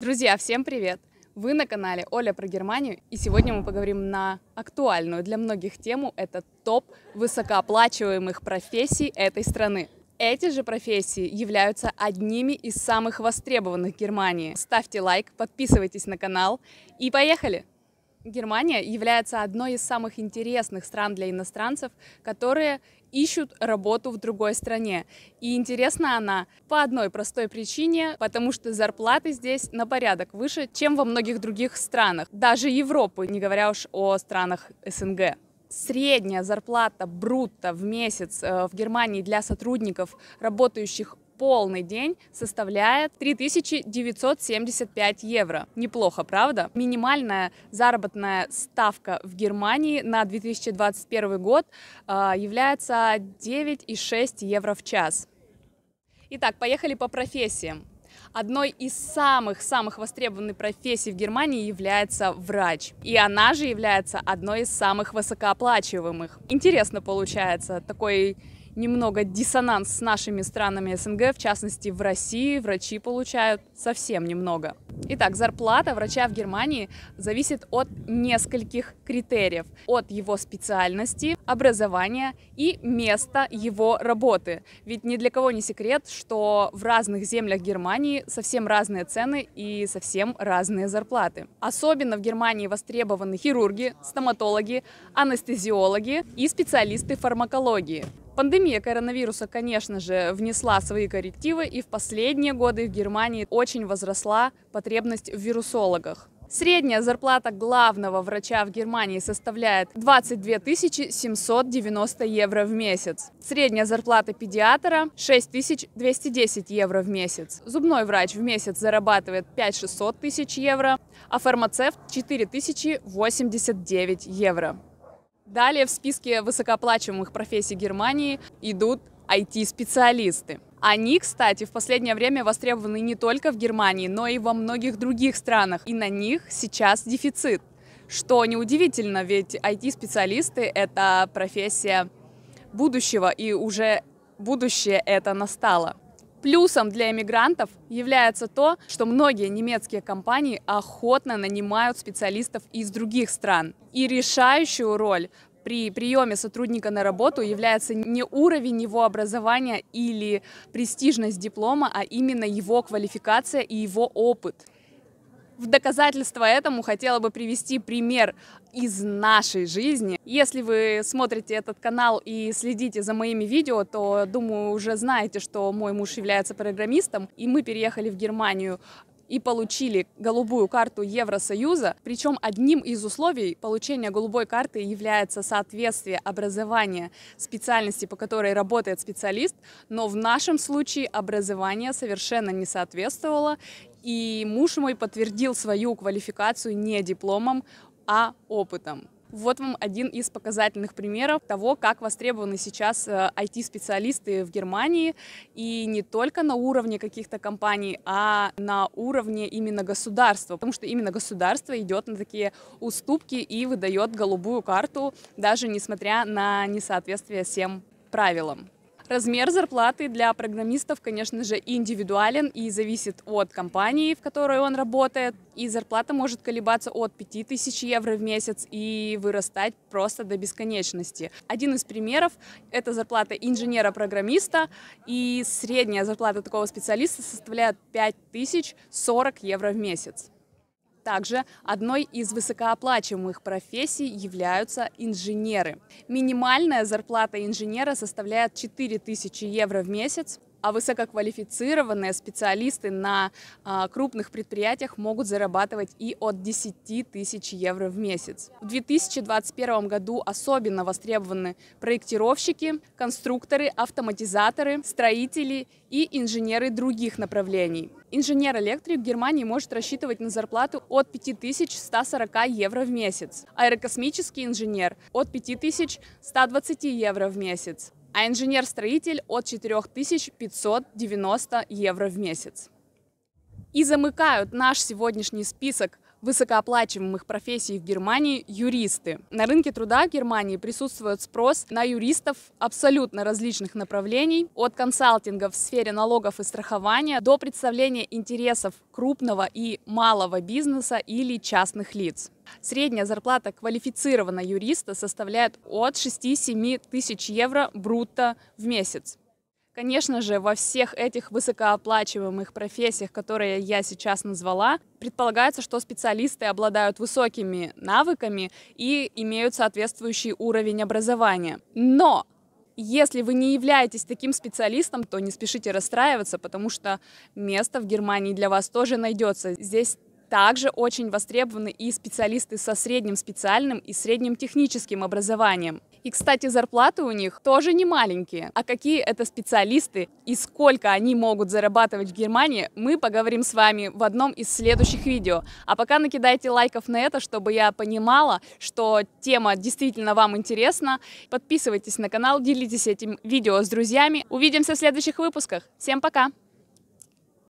Друзья, всем привет! Вы на канале Оля про Германию, и сегодня мы поговорим на актуальную для многих тему. Это топ высокооплачиваемых профессий этой страны. Эти же профессии являются одними из самых востребованных в Германии. Ставьте лайк, подписывайтесь на канал и поехали! Германия является одной из самых интересных стран для иностранцев, которые ищут работу в другой стране. И интересна она по одной простой причине, потому что зарплаты здесь на порядок выше, чем во многих других странах, даже Европы, не говоря уж о странах СНГ. Средняя зарплата брутто в месяц э, в Германии для сотрудников, работающих полный день составляет 3975 евро. Неплохо, правда? Минимальная заработная ставка в Германии на 2021 год а, является 9,6 евро в час. Итак, поехали по профессиям. Одной из самых-самых востребованных профессий в Германии является врач. И она же является одной из самых высокооплачиваемых. Интересно получается такой немного диссонанс с нашими странами СНГ, в частности в России врачи получают совсем немного. Итак, зарплата врача в Германии зависит от нескольких критериев. От его специальности, образования и места его работы. Ведь ни для кого не секрет, что в разных землях Германии совсем разные цены и совсем разные зарплаты. Особенно в Германии востребованы хирурги, стоматологи, анестезиологи и специалисты фармакологии. Пандемия коронавируса, конечно же, внесла свои коррективы, и в последние годы в Германии очень возросла потребность в вирусологах. Средняя зарплата главного врача в Германии составляет 22 790 евро в месяц. Средняя зарплата педиатра 6 210 евро в месяц. Зубной врач в месяц зарабатывает 5 600 тысяч евро, а фармацевт 4 089 евро. Далее в списке высокооплачиваемых профессий Германии идут IT-специалисты. Они, кстати, в последнее время востребованы не только в Германии, но и во многих других странах, и на них сейчас дефицит. Что неудивительно, ведь IT-специалисты – это профессия будущего, и уже будущее это настало. Плюсом для иммигрантов является то, что многие немецкие компании охотно нанимают специалистов из других стран. И решающую роль при приеме сотрудника на работу является не уровень его образования или престижность диплома, а именно его квалификация и его опыт. В доказательство этому хотела бы привести пример из нашей жизни. Если вы смотрите этот канал и следите за моими видео, то, думаю, уже знаете, что мой муж является программистом, и мы переехали в Германию и получили голубую карту Евросоюза. Причем одним из условий получения голубой карты является соответствие образования специальности, по которой работает специалист, но в нашем случае образование совершенно не соответствовало, и муж мой подтвердил свою квалификацию не дипломом, а опытом. Вот вам один из показательных примеров того, как востребованы сейчас IT-специалисты э, в Германии, и не только на уровне каких-то компаний, а на уровне именно государства, потому что именно государство идет на такие уступки и выдает голубую карту, даже несмотря на несоответствие всем правилам. Размер зарплаты для программистов, конечно же, индивидуален и зависит от компании, в которой он работает. И зарплата может колебаться от 5000 евро в месяц и вырастать просто до бесконечности. Один из примеров – это зарплата инженера-программиста, и средняя зарплата такого специалиста составляет 5040 евро в месяц. Также одной из высокооплачиваемых профессий являются инженеры. Минимальная зарплата инженера составляет 4000 евро в месяц, а высококвалифицированные специалисты на а, крупных предприятиях могут зарабатывать и от 10 тысяч евро в месяц. В 2021 году особенно востребованы проектировщики, конструкторы, автоматизаторы, строители и инженеры других направлений. Инженер-электрик в Германии может рассчитывать на зарплату от 5140 евро в месяц, аэрокосмический инженер от 5120 евро в месяц, а инженер-строитель от 4590 евро в месяц. И замыкают наш сегодняшний список высокооплачиваемых профессий в Германии – юристы. На рынке труда в Германии присутствует спрос на юристов абсолютно различных направлений, от консалтинга в сфере налогов и страхования до представления интересов крупного и малого бизнеса или частных лиц. Средняя зарплата квалифицированного юриста составляет от 6-7 тысяч евро брутто в месяц. Конечно же, во всех этих высокооплачиваемых профессиях, которые я сейчас назвала, предполагается, что специалисты обладают высокими навыками и имеют соответствующий уровень образования. Но если вы не являетесь таким специалистом, то не спешите расстраиваться, потому что место в Германии для вас тоже найдется. Здесь также очень востребованы и специалисты со средним специальным и средним техническим образованием. И, кстати, зарплаты у них тоже не маленькие. А какие это специалисты и сколько они могут зарабатывать в Германии, мы поговорим с вами в одном из следующих видео. А пока накидайте лайков на это, чтобы я понимала, что тема действительно вам интересна. Подписывайтесь на канал, делитесь этим видео с друзьями. Увидимся в следующих выпусках. Всем пока!